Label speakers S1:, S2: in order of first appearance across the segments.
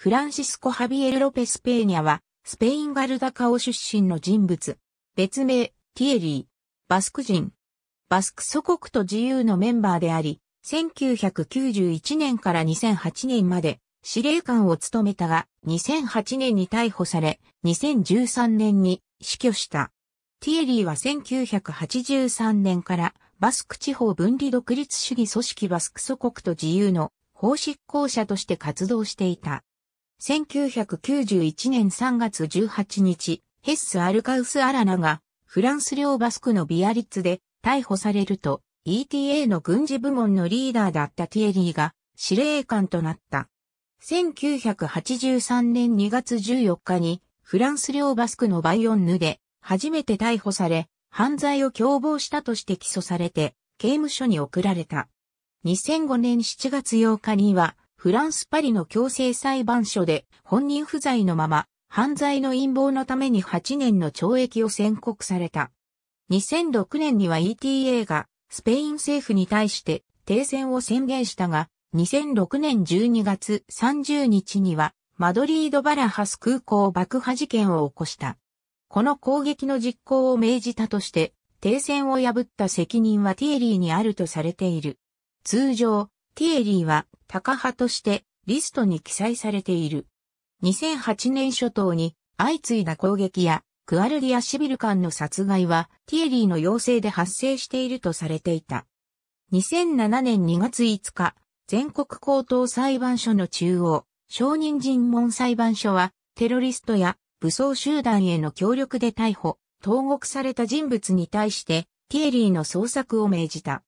S1: フランシスコ・ハビエル・ロペス・ペーニャは、スペインガルダカオ出身の人物。別名、ティエリー。バスク人。バスク祖国と自由のメンバーであり、1991年から2008年まで司令官を務めたが、2008年に逮捕され、2013年に死去した。ティエリーは1983年からバスク地方分離独立主義組織バスク祖国と自由の法執行者として活動していた。1991年3月18日、ヘッス・アルカウス・アラナが、フランス領バスクのビアリッツで逮捕されると、ETA の軍事部門のリーダーだったティエリーが司令官となった。1983年2月14日に、フランス領バスクのバイオンヌで、初めて逮捕され、犯罪を共謀したとして起訴されて、刑務所に送られた。2005年7月8日には、フランス・パリの強制裁判所で本人不在のまま犯罪の陰謀のために8年の懲役を宣告された。2006年には ETA がスペイン政府に対して停戦を宣言したが、2006年12月30日にはマドリード・バラハス空港爆破事件を起こした。この攻撃の実行を命じたとして、停戦を破った責任はティエリーにあるとされている。通常、ティエリーは高派としてリストに記載されている。2008年初頭に相次いだ攻撃やクアルディアシビル間の殺害はティエリーの要請で発生しているとされていた。2007年2月5日、全国高等裁判所の中央、証人尋問裁判所はテロリストや武装集団への協力で逮捕、投獄された人物に対してティエリーの捜索を命じた。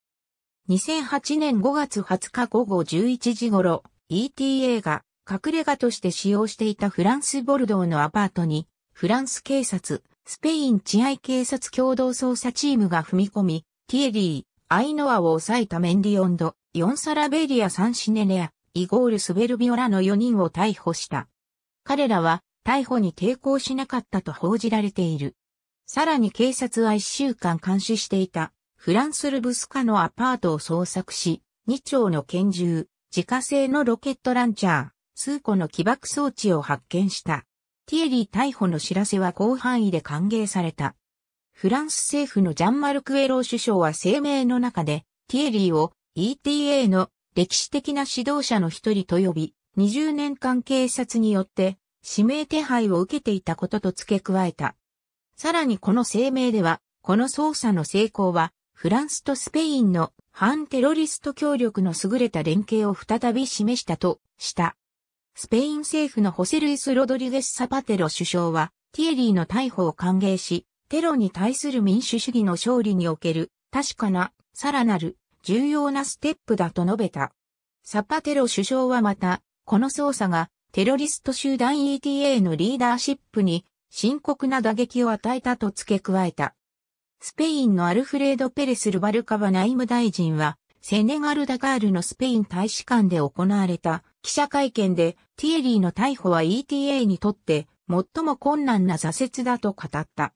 S1: 2008年5月20日午後11時頃、ETA が隠れ家として使用していたフランス・ボルドーのアパートに、フランス警察、スペイン治安警察共同捜査チームが踏み込み、ティエリー、アイノアを抑えたメンディオンド、ヨンサラベリア・サンシネネア、イゴール・スベルビオラの4人を逮捕した。彼らは逮捕に抵抗しなかったと報じられている。さらに警察は1週間監視していたフランスルブスカのアパートを捜索し、2丁の拳銃、自家製のロケットランチャー、数個の起爆装置を発見した。ティエリー逮捕の知らせは広範囲で歓迎された。フランス政府のジャンマルクエロー首相は声明の中で、ティエリーを ETA の歴史的な指導者の一人と呼び、20年間警察によって指名手配を受けていたことと付け加えた。さらにこの声明では、この捜査の成功はフランスとスペインの反テロリスト協力の優れた連携を再び示したとした。スペイン政府のホセルイス・ロドリゲス・サパテロ首相は、ティエリーの逮捕を歓迎し、テロに対する民主主義の勝利における確かな、さらなる、重要なステップだと述べた。サパテロ首相はまた、この捜査がテロリスト集団 ETA のリーダーシップに深刻な打撃を与えたと付け加えた。スペインのアルフレード・ペレス・ルバルカバ内務大臣は、セネガル・ダカールのスペイン大使館で行われた記者会見で、ティエリーの逮捕は ETA にとって最も困難な挫折だと語った。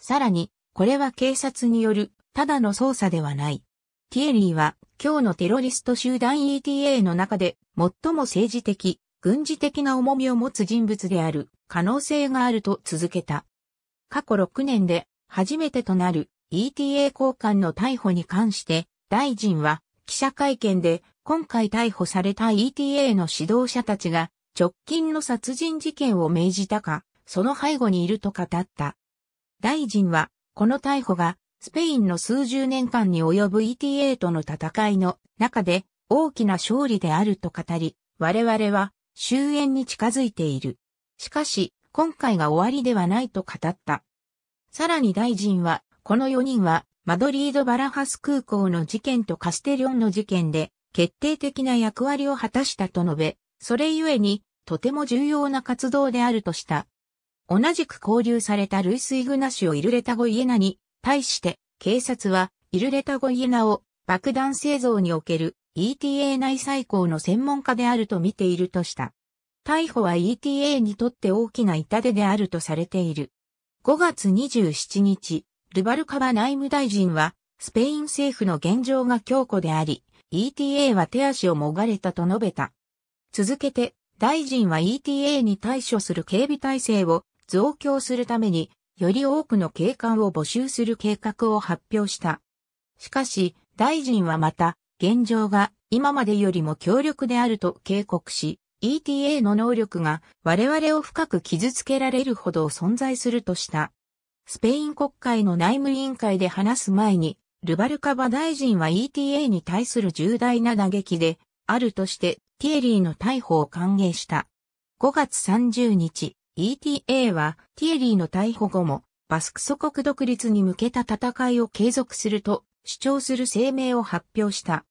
S1: さらに、これは警察によるただの捜査ではない。ティエリーは今日のテロリスト集団 ETA の中で最も政治的、軍事的な重みを持つ人物である可能性があると続けた。過去6年で初めてとなる ETA 交換の逮捕に関して、大臣は記者会見で今回逮捕された ETA の指導者たちが直近の殺人事件を命じたか、その背後にいると語った。大臣はこの逮捕がスペインの数十年間に及ぶ ETA との戦いの中で大きな勝利であると語り、我々は終焉に近づいている。しかし、今回が終わりではないと語った。さらに大臣は、この4人は、マドリード・バラハス空港の事件とカステリョンの事件で、決定的な役割を果たしたと述べ、それゆえに、とても重要な活動であるとした。同じく交流されたルイス・イグナシオ・イルレタゴ・イエナに、対して、警察は、イルレタゴ・イエナを、爆弾製造における ETA 内最高の専門家であると見ているとした。逮捕は ETA にとって大きな痛手であるとされている。5月27日、ルバルカバ内務大臣は、スペイン政府の現状が強固であり、ETA は手足をもがれたと述べた。続けて、大臣は ETA に対処する警備体制を増強するために、より多くの警官を募集する計画を発表した。しかし、大臣はまた、現状が今までよりも強力であると警告し、ETA の能力が我々を深く傷つけられるほど存在するとした。スペイン国会の内務委員会で話す前に、ルバルカバ大臣は ETA に対する重大な打撃で、あるとしてティエリーの逮捕を歓迎した。5月30日、ETA はティエリーの逮捕後も、バスク祖国独立に向けた戦いを継続すると主張する声明を発表した。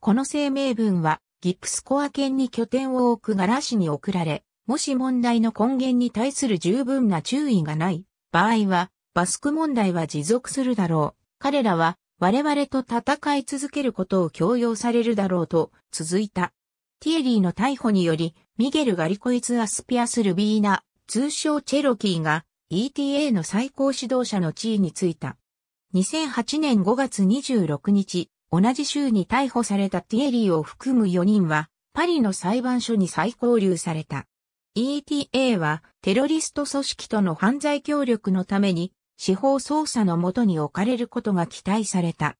S1: この声明文はギプスコア県に拠点を置くガラ市に送られ、もし問題の根源に対する十分な注意がない場合は、バスク問題は持続するだろう。彼らは我々と戦い続けることを強要されるだろうと続いた。ティエリーの逮捕により、ミゲル・ガリコイツ・アスピアス・ルビーナ、通称チェロキーが ETA の最高指導者の地位についた。2008年5月26日、同じ週に逮捕されたティエリーを含む4人は、パリの裁判所に再交流された。ETA はテロリスト組織との犯罪協力のために司法捜査のもとに置かれることが期待された。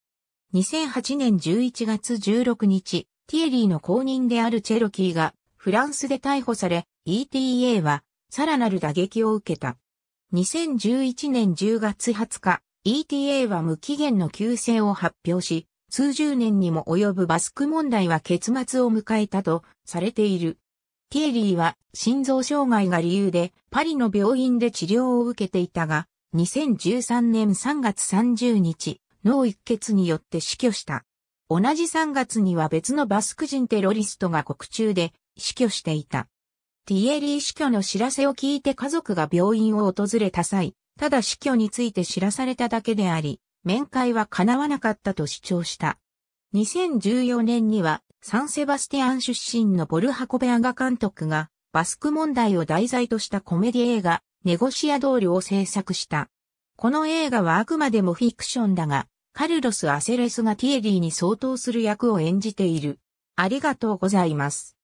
S1: 2008年11月16日、ティエリーの後任であるチェロキーがフランスで逮捕され、ETA はさらなる打撃を受けた。2011年10月20日、ETA は無期限の休戦を発表し、数十年にも及ぶバスク問題は結末を迎えたとされている。ティエリーは心臓障害が理由でパリの病院で治療を受けていたが、2013年3月30日、脳一血によって死去した。同じ3月には別のバスク人テロリストが国中で死去していた。ティエリー死去の知らせを聞いて家族が病院を訪れた際、ただ死去について知らされただけであり、面会は叶わなかったと主張した。2014年にはサンセバスティアン出身のボルハコベアガ監督がバスク問題を題材としたコメディ映画ネゴシアドールを制作した。この映画はあくまでもフィクションだが、カルロス・アセレスがティエリーに相当する役を演じている。ありがとうございます。